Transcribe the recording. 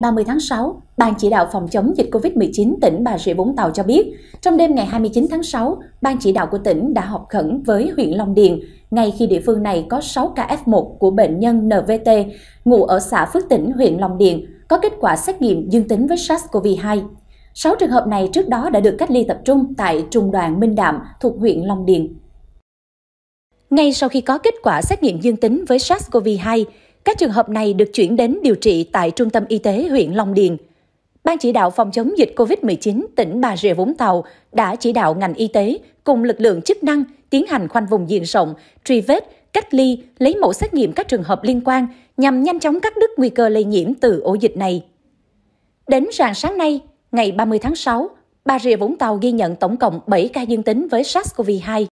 30 tháng 6, Ban chỉ đạo phòng chống dịch COVID-19 tỉnh Bà Rịa Vũng Tàu cho biết, trong đêm ngày 29 tháng 6, Ban chỉ đạo của tỉnh đã họp khẩn với huyện Long Điền, ngay khi địa phương này có 6 ca F1 của bệnh nhân NVT, ngụ ở xã Phước Tỉnh, huyện Long Điền, có kết quả xét nghiệm dương tính với SARS-CoV-2. 6 trường hợp này trước đó đã được cách ly tập trung tại Trung đoàn Minh Đạm thuộc huyện Long Điền. Ngay sau khi có kết quả xét nghiệm dương tính với SARS-CoV-2, các trường hợp này được chuyển đến điều trị tại Trung tâm Y tế huyện Long Điền. Ban chỉ đạo phòng chống dịch COVID-19 tỉnh Bà Rịa Vũng Tàu đã chỉ đạo ngành y tế cùng lực lượng chức năng tiến hành khoanh vùng diện rộng, truy vết, cách ly, lấy mẫu xét nghiệm các trường hợp liên quan nhằm nhanh chóng cắt đứt nguy cơ lây nhiễm từ ổ dịch này. Đến rạng sáng nay, ngày 30 tháng 6, Bà Rịa Vũng Tàu ghi nhận tổng cộng 7 ca dương tính với SARS-CoV-2.